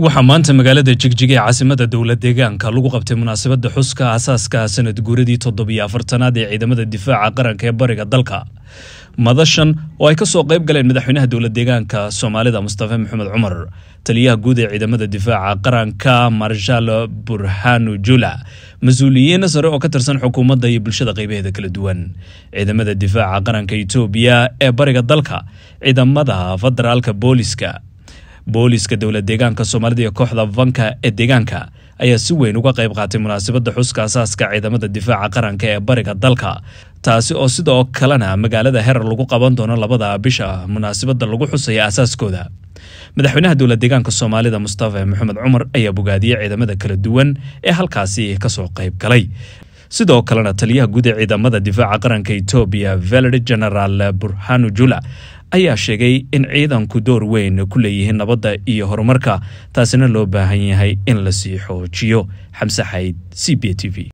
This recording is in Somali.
waxaa maanta magaalada jigjiga ee caasimada dowla deegaanka lagu qabtay munaasabadda xuska aasaaska sanad guuradii toddobiyo afartanaad ee ciidamada difaaca qaranka ee bariga dalka madashan oo ay ka soo qayb galeen madaxweynaha dowla deegaanka soomaalida mustafe maxamed cumar taliyaha guud ee ciidamada difaaca qaranka marshaal burhanu jula mas-uuliyiin sare oo ka tirsan xukuumadda iyo bulshada qaybaheeda kala duwan ciidamada difaaca qaranka etoobiya ee bariga dalka ciidamada federaalka booliska booliiska dowlad deegaanka soomaalida iyo kooxda vanka ee deegaanka ayaa si weyn uga qayb qaatay munaasabadda xuska asaaska ciidamada difaaca qaranka ee bariga dalka taasi oo sidoo kalena magaalada herar lagu qaban doono labada bisha munaasabadda lagu xusaya asaaskooda madaxweynaha dowlad deegaanka soomaalida mustafa maxamed cumar ayaa bogaadiyey ciidamada kala duwan ee halkaasi ka soo qayb galay sidoo kalena taliyaha guud ee ciidamada difaaca qaranka etoobiya valeri general burhanu jula ayaa sheegay in ciidanku door weyn ku leeyihiin nabadda iyo horumarka taasina loo baahan yahay in la sii xoojiyo xamse xayd c b t v